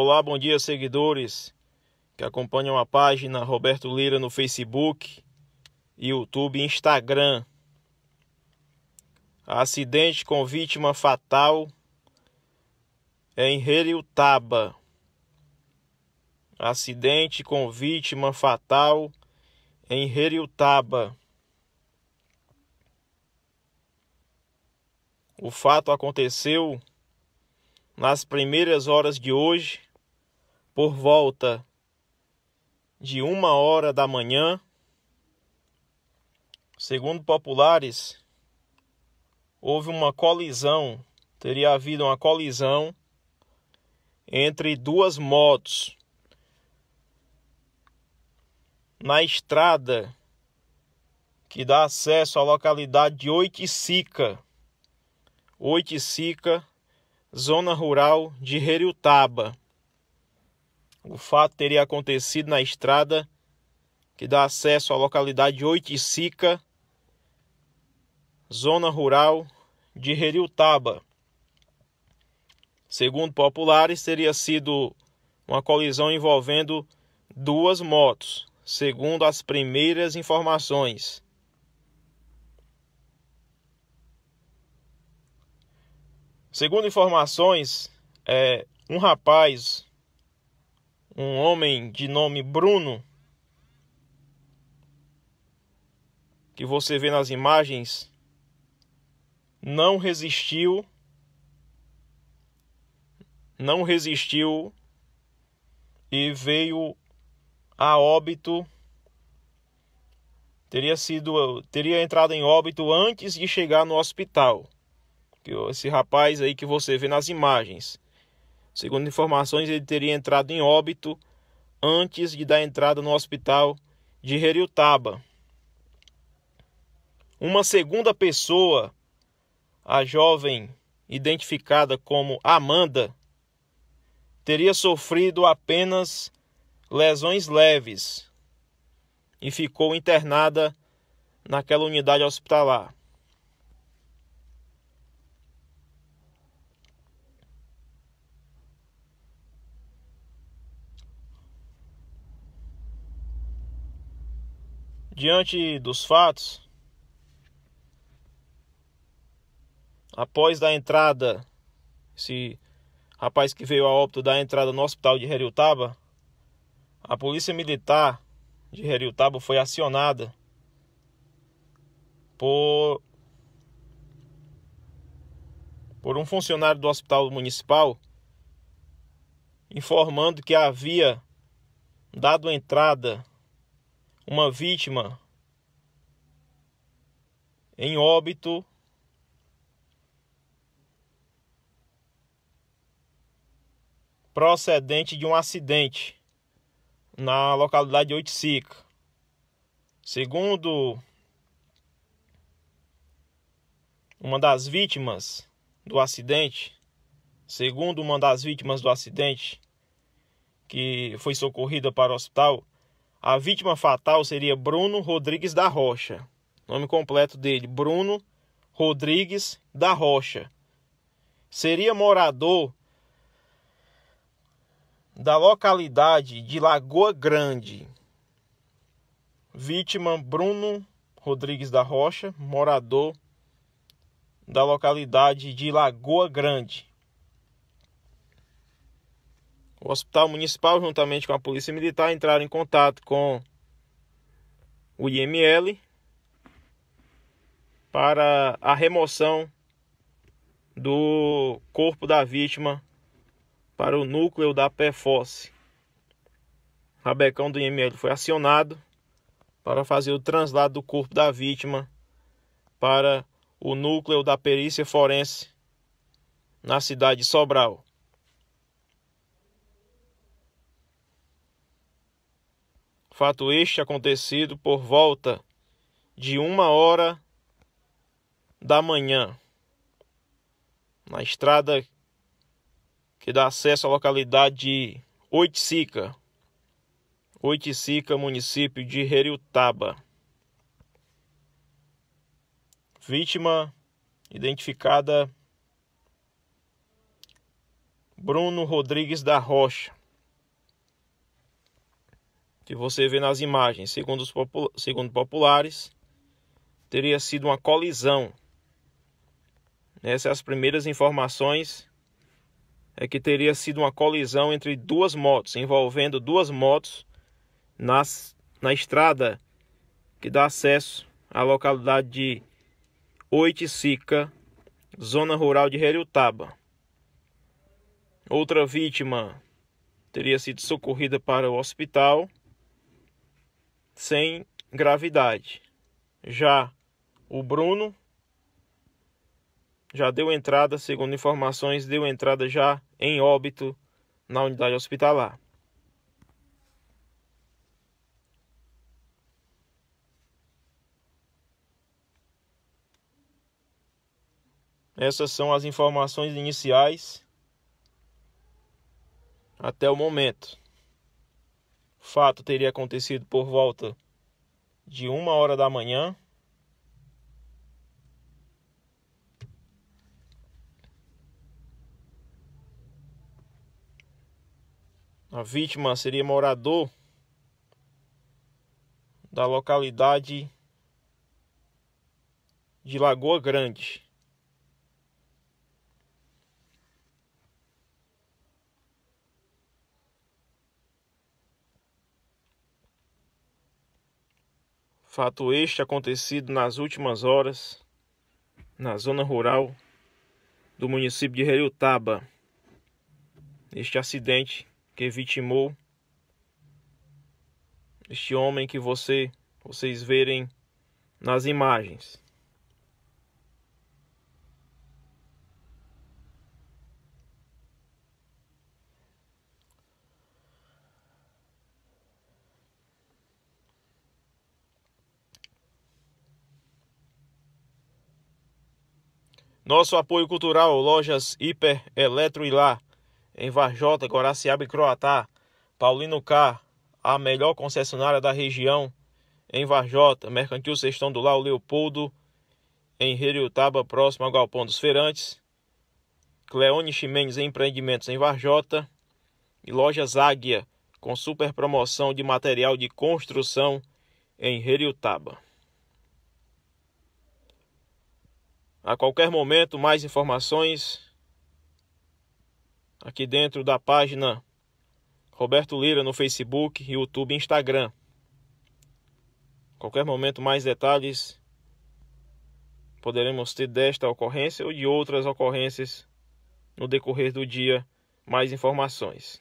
Olá, bom dia, seguidores que acompanham a página Roberto Lira no Facebook, YouTube e Instagram. Acidente com vítima fatal é em Heriutaba. Acidente com vítima fatal é em Heriutaba. O fato aconteceu nas primeiras horas de hoje, por volta de uma hora da manhã, segundo populares, houve uma colisão, teria havido uma colisão entre duas motos na estrada que dá acesso à localidade de Oiticica, Oiticica, zona rural de Reriutaba. O fato teria acontecido na estrada que dá acesso à localidade de Oiticica, zona rural de Heriutaba. Segundo populares, teria sido uma colisão envolvendo duas motos, segundo as primeiras informações. Segundo informações, é, um rapaz um homem de nome Bruno, que você vê nas imagens, não resistiu, não resistiu e veio a óbito. Teria sido, teria entrado em óbito antes de chegar no hospital. Esse rapaz aí que você vê nas imagens Segundo informações, ele teria entrado em óbito antes de dar entrada no hospital de Heriutaba. Uma segunda pessoa, a jovem identificada como Amanda, teria sofrido apenas lesões leves e ficou internada naquela unidade hospitalar. Diante dos fatos, após da entrada, esse rapaz que veio a óbito da entrada no hospital de Heriutaba, a polícia militar de Heriutaba foi acionada por por um funcionário do hospital municipal informando que havia dado entrada uma vítima em óbito procedente de um acidente na localidade de Oiticica. Segundo uma das vítimas do acidente, segundo uma das vítimas do acidente que foi socorrida para o hospital, a vítima fatal seria Bruno Rodrigues da Rocha. Nome completo dele: Bruno Rodrigues da Rocha. Seria morador da localidade de Lagoa Grande. Vítima Bruno Rodrigues da Rocha, morador da localidade de Lagoa Grande. O Hospital Municipal, juntamente com a Polícia Militar, entraram em contato com o IML para a remoção do corpo da vítima para o núcleo da PFOS. O rabecão do IML foi acionado para fazer o translado do corpo da vítima para o núcleo da perícia forense na cidade de Sobral. Fato este acontecido por volta de uma hora da manhã, na estrada que dá acesso à localidade de Oiticica, Oiticica, município de Heriutaba. Vítima identificada Bruno Rodrigues da Rocha que você vê nas imagens, segundo os popul segundo populares, teria sido uma colisão. Essas as primeiras informações é que teria sido uma colisão entre duas motos, envolvendo duas motos nas, na estrada que dá acesso à localidade de Oiticica, zona rural de Heriutaba. Outra vítima teria sido socorrida para o hospital sem gravidade. Já o Bruno já deu entrada, segundo informações, deu entrada já em óbito na unidade hospitalar. Essas são as informações iniciais até o momento. O fato teria acontecido por volta de uma hora da manhã. A vítima seria morador da localidade de Lagoa Grande. Fato este acontecido nas últimas horas na zona rural do município de Reiutaba. Este acidente que vitimou este homem que você vocês verem nas imagens. Nosso apoio cultural, lojas Hiper, Eletro e Lá, em Varjota, Guaraciaba e Croatá, Paulino K, a melhor concessionária da região, em Varjota, Mercantil Sextão do Lá o Leopoldo, em Heriutaba, próximo ao Galpão dos Feirantes, Cleone em Empreendimentos em Varjota e Lojas Águia, com super promoção de material de construção em Heriutaba. A qualquer momento, mais informações aqui dentro da página Roberto Lira no Facebook, YouTube e Instagram. A qualquer momento, mais detalhes poderemos ter desta ocorrência ou de outras ocorrências no decorrer do dia. Mais informações.